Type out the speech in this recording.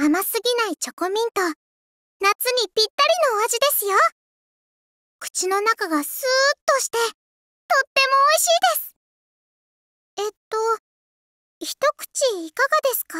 甘すぎないチョコミント夏にぴったりのお味ですよ口の中がスーッとしてとっても美味しいですえっと一口いかがですか